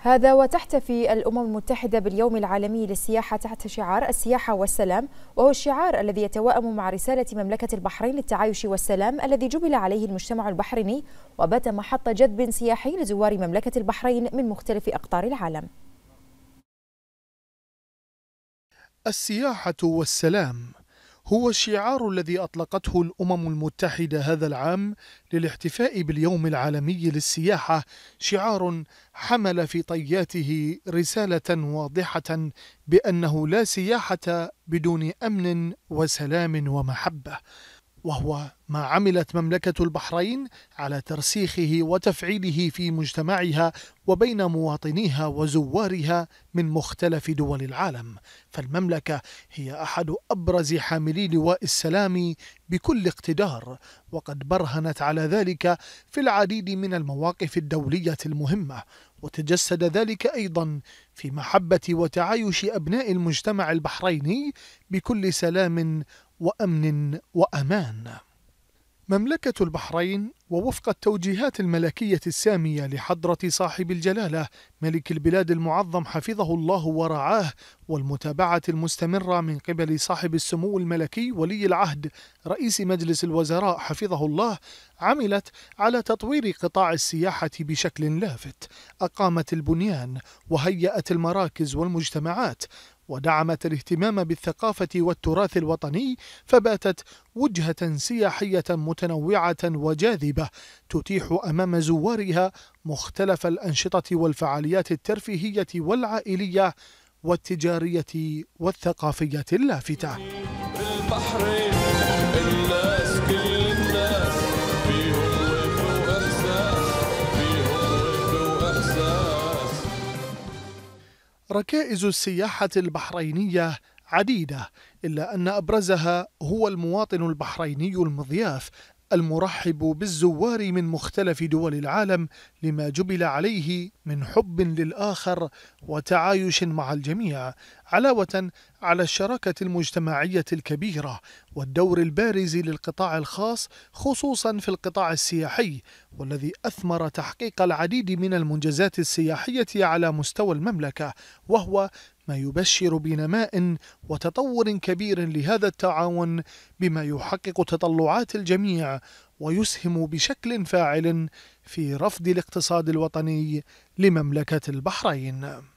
هذا وتحتفي الأمم المتحدة باليوم العالمي للسياحة تحت شعار السياحة والسلام وهو الشعار الذي يتوائم مع رسالة مملكة البحرين للتعايش والسلام الذي جبل عليه المجتمع البحريني وبات محط جذب سياحي لزوار مملكة البحرين من مختلف أقطار العالم السياحة والسلام هو الشعار الذي أطلقته الأمم المتحدة هذا العام للاحتفاء باليوم العالمي للسياحة شعار حمل في طياته رسالة واضحة بأنه لا سياحة بدون أمن وسلام ومحبة وهو ما عملت مملكة البحرين على ترسيخه وتفعيله في مجتمعها وبين مواطنيها وزوارها من مختلف دول العالم، فالمملكة هي أحد أبرز حاملي لواء السلام بكل اقتدار، وقد برهنت على ذلك في العديد من المواقف الدولية المهمة، وتجسد ذلك أيضا في محبة وتعايش أبناء المجتمع البحريني بكل سلام وأمن وأمان. مملكة البحرين ووفق التوجيهات الملكية السامية لحضرة صاحب الجلالة ملك البلاد المعظم حفظه الله ورعاه والمتابعة المستمرة من قبل صاحب السمو الملكي ولي العهد رئيس مجلس الوزراء حفظه الله عملت على تطوير قطاع السياحة بشكل لافت، أقامت البنيان وهيأت المراكز والمجتمعات ودعمت الاهتمام بالثقافة والتراث الوطني فباتت وجهة سياحية متنوعة وجاذبة تتيح أمام زوارها مختلف الأنشطة والفعاليات الترفيهية والعائلية والتجارية والثقافية اللافتة ركائز السياحة البحرينية عديدة إلا أن أبرزها هو المواطن البحريني المضياف المرحب بالزوار من مختلف دول العالم لما جبل عليه من حب للآخر وتعايش مع الجميع علاوة على الشراكة المجتمعية الكبيرة والدور البارز للقطاع الخاص خصوصا في القطاع السياحي والذي أثمر تحقيق العديد من المنجزات السياحية على مستوى المملكة وهو ما يبشر بنماء وتطور كبير لهذا التعاون بما يحقق تطلعات الجميع ويسهم بشكل فاعل في رفض الاقتصاد الوطني لمملكة البحرين